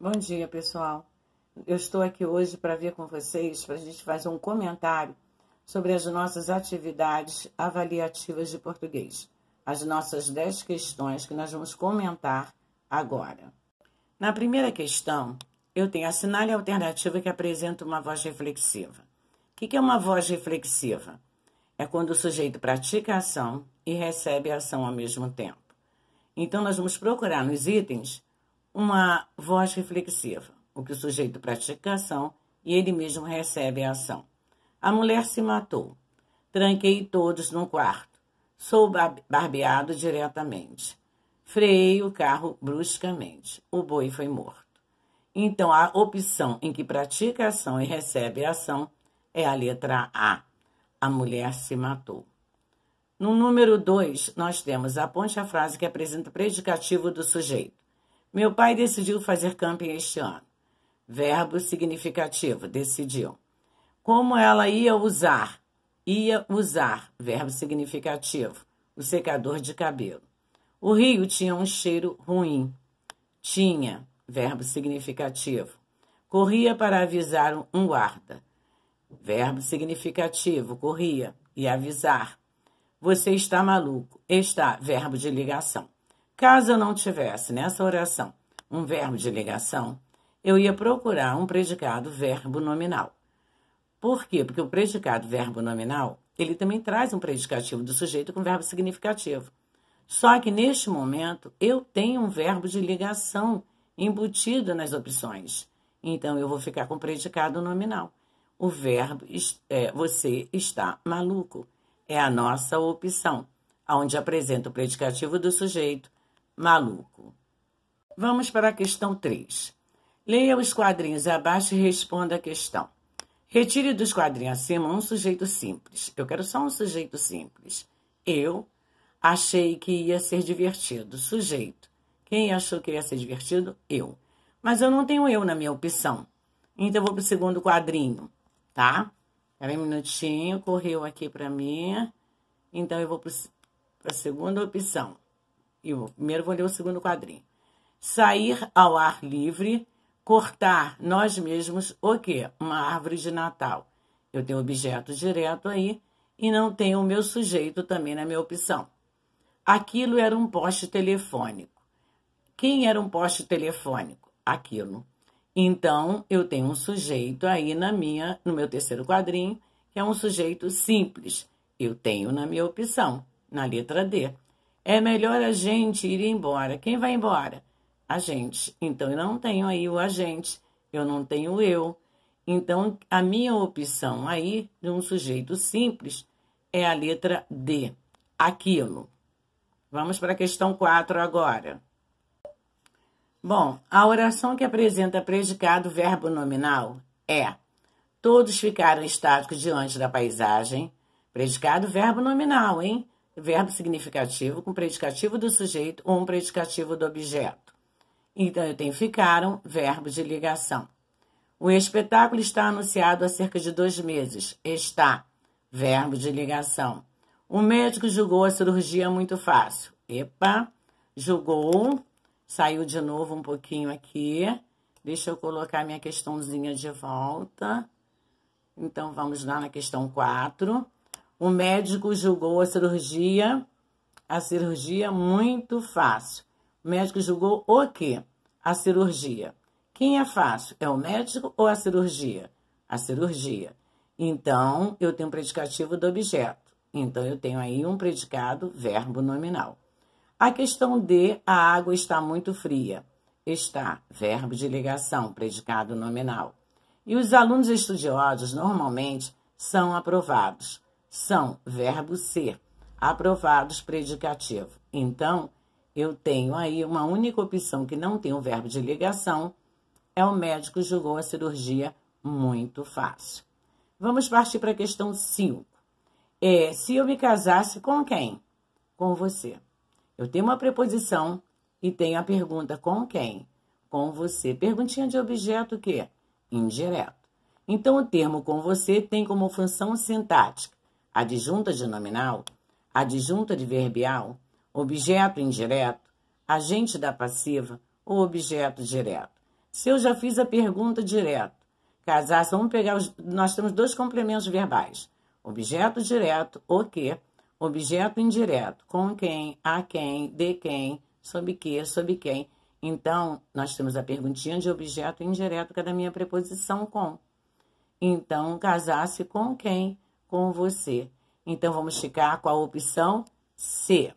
Bom dia, pessoal. Eu estou aqui hoje para ver com vocês, para a gente fazer um comentário sobre as nossas atividades avaliativas de português. As nossas dez questões que nós vamos comentar agora. Na primeira questão, eu tenho a sinal alternativa que apresenta uma voz reflexiva. O que é uma voz reflexiva? É quando o sujeito pratica a ação e recebe a ação ao mesmo tempo. Então, nós vamos procurar nos itens uma voz reflexiva, o que o sujeito pratica a ação e ele mesmo recebe a ação. A mulher se matou. Tranquei todos no quarto. Sou barbeado diretamente. Freiei o carro bruscamente. O boi foi morto. Então, a opção em que pratica a ação e recebe a ação é a letra A. A mulher se matou. No número 2, nós temos a ponte a frase que apresenta o predicativo do sujeito. Meu pai decidiu fazer camping este ano. Verbo significativo, decidiu. Como ela ia usar? Ia usar, verbo significativo, o secador de cabelo. O rio tinha um cheiro ruim. Tinha, verbo significativo. Corria para avisar um guarda. Verbo significativo, corria e avisar. Você está maluco. Está, verbo de ligação. Caso eu não tivesse nessa oração um verbo de ligação, eu ia procurar um predicado verbo nominal. Por quê? Porque o predicado verbo nominal, ele também traz um predicativo do sujeito com verbo significativo. Só que neste momento eu tenho um verbo de ligação embutido nas opções. Então eu vou ficar com o predicado nominal. O verbo é, você está maluco. É a nossa opção, onde apresenta o predicativo do sujeito, maluco. Vamos para a questão 3. Leia os quadrinhos abaixo e responda a questão. Retire dos quadrinhos acima um sujeito simples. Eu quero só um sujeito simples. Eu achei que ia ser divertido. Sujeito. Quem achou que ia ser divertido? Eu. Mas eu não tenho eu na minha opção. Então eu vou para o segundo quadrinho, tá? Espera um minutinho, correu aqui para mim. Então eu vou para a segunda opção eu primeiro vou ler o segundo quadrinho. Sair ao ar livre, cortar nós mesmos o quê? Uma árvore de Natal. Eu tenho objeto direto aí e não tenho o meu sujeito também na minha opção. Aquilo era um poste telefônico. Quem era um poste telefônico? Aquilo. Então, eu tenho um sujeito aí na minha, no meu terceiro quadrinho, que é um sujeito simples. Eu tenho na minha opção, na letra D. É melhor a gente ir embora. Quem vai embora? A gente. Então eu não tenho aí o agente, eu não tenho eu. Então a minha opção aí de um sujeito simples é a letra D, aquilo. Vamos para a questão 4 agora. Bom, a oração que apresenta predicado verbo nominal é: Todos ficaram estáticos diante da paisagem. Predicado verbo nominal, hein? verbo significativo com predicativo do sujeito ou um predicativo do objeto. Então, eu tenho ficaram, verbo de ligação. O espetáculo está anunciado há cerca de dois meses. Está, verbo de ligação. O médico julgou a cirurgia muito fácil. Epa, julgou, saiu de novo um pouquinho aqui. Deixa eu colocar minha questãozinha de volta. Então, vamos lá na questão 4. O médico julgou a cirurgia, a cirurgia muito fácil. O médico julgou o quê? A cirurgia. Quem é fácil? É o médico ou a cirurgia? A cirurgia. Então, eu tenho um predicativo do objeto. Então, eu tenho aí um predicado verbo nominal. A questão de a água está muito fria. Está, verbo de ligação, predicado nominal. E os alunos estudiosos normalmente são aprovados são verbo ser, aprovados predicativo. Então, eu tenho aí uma única opção que não tem o verbo de ligação, é o médico julgou a cirurgia muito fácil. Vamos partir para a questão 5. É, se eu me casasse com quem? Com você. Eu tenho uma preposição e tenho a pergunta com quem? Com você. Perguntinha de objeto que? Indireto. Então, o termo com você tem como função sintática adjunta de nominal, adjunta de verbial, objeto indireto, agente da passiva ou objeto direto. Se eu já fiz a pergunta direto, casar, vamos pegar os, nós temos dois complementos verbais: objeto direto, o que, objeto indireto, com quem, a quem, de quem, sob que, sob quem. Então, nós temos a perguntinha de objeto indireto, que é da minha preposição com. Então, casar-se com quem? com você. Então, vamos ficar com a opção C.